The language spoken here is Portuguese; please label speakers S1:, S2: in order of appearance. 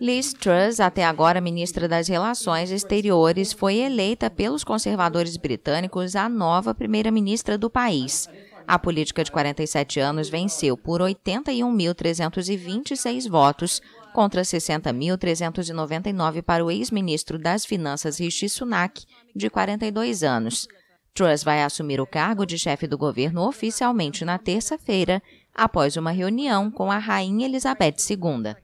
S1: Liz Truss, até agora ministra das Relações Exteriores, foi eleita pelos conservadores britânicos a nova primeira-ministra do país. A política de 47 anos venceu por 81.326 votos contra 60.399 para o ex-ministro das Finanças Rishi Sunak, de 42 anos. Truss vai assumir o cargo de chefe do governo oficialmente na terça-feira, após uma reunião com a rainha Elizabeth II.